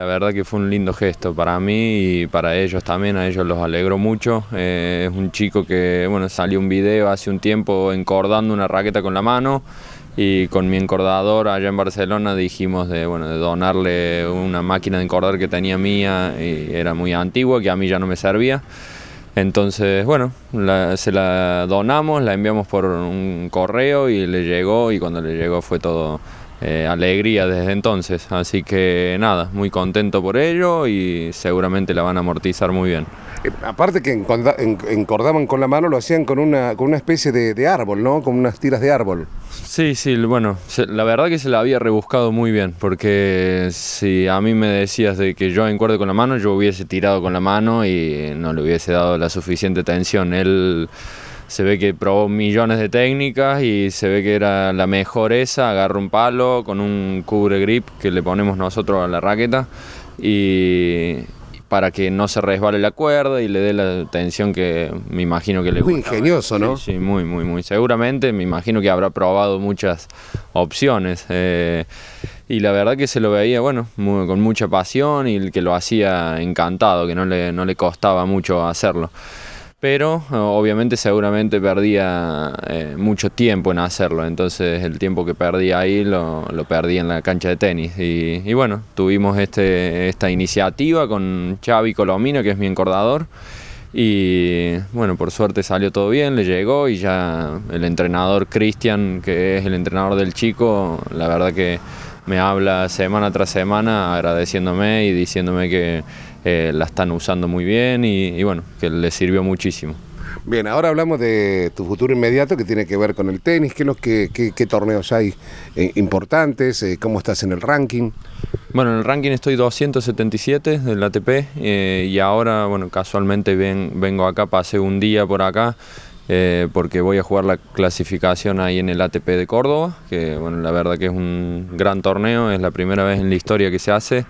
La verdad que fue un lindo gesto para mí y para ellos también, a ellos los alegro mucho. Eh, es un chico que bueno, salió un video hace un tiempo encordando una raqueta con la mano y con mi encordador allá en Barcelona dijimos de, bueno, de donarle una máquina de encordar que tenía mía y era muy antigua, que a mí ya no me servía. Entonces, bueno, se la donamos, la enviamos por un correo y le llegó y cuando le llegó fue todo eh, alegría desde entonces. Así que nada, muy contento por ello y seguramente la van a amortizar muy bien. Eh, aparte que encordaban con la mano, lo hacían con una, con una especie de, árbol, ¿no? Con unas tiras de árbol. Sí, sí, bueno, la verdad que se la había rebuscado muy bien, porque si a mí me decías de que yo encuerde con la mano, yo hubiese tirado con la mano y no le hubiese dado la suficiente tensión. Él se ve que probó millones de técnicas y se ve que era la mejor esa, agarra un palo con un cubre grip que le ponemos nosotros a la raqueta y para que no se resbale la cuerda y le dé la tensión que me imagino que le gusta. Muy ingenioso, ¿no? Sí, muy, muy, muy. Seguramente me imagino que habrá probado muchas opciones. Eh, y la verdad que se lo veía, bueno, con mucha pasión y que lo hacía encantado, que no no le costaba mucho hacerlo pero obviamente seguramente perdía eh, mucho tiempo en hacerlo, entonces el tiempo que perdí ahí lo, lo perdí en la cancha de tenis. Y, y bueno, tuvimos este, esta iniciativa con Xavi Colomino, que es mi encordador, y bueno, por suerte salió todo bien, le llegó y ya el entrenador Cristian, que es el entrenador del chico, la verdad que me habla semana tras semana agradeciéndome y diciéndome que eh, la están usando muy bien y, bueno, que le sirvió muchísimo. Bien, ahora hablamos de tu futuro inmediato que tiene que ver con el tenis. ¿Qué, torneos hay eh, importantes? Eh, ¿Cómo estás en el ranking? Bueno, en el ranking estoy 277 del ATP y ahora, bueno, casualmente vengo acá, pasé un día por acá eh, porque voy a jugar la clasificación ahí en el ATP de Córdoba, que bueno, la verdad que es un gran torneo, es la primera vez en la historia que se hace.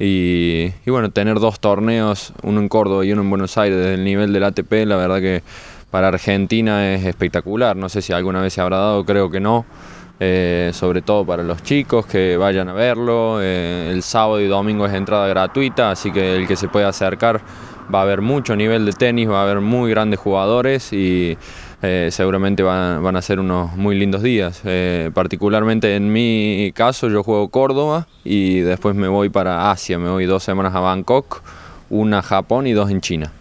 Y, bueno, tener dos torneos, uno en Córdoba y uno en Buenos Aires, desde el nivel del ATP, la verdad que para Argentina es espectacular. No sé si alguna vez se habrá dado, creo que no. Eh, sobre todo para los chicos que vayan a verlo. Eh, el sábado y domingo es entrada gratuita, así que el que se pueda acercar va a haber mucho nivel de tenis, va a haber muy grandes jugadores y eh, seguramente van, a ser unos muy lindos días. Eh, particularmente en mi caso yo juego Córdoba y después me voy para Asia, me voy dos semanas a Bangkok, una a Japón y dos en China.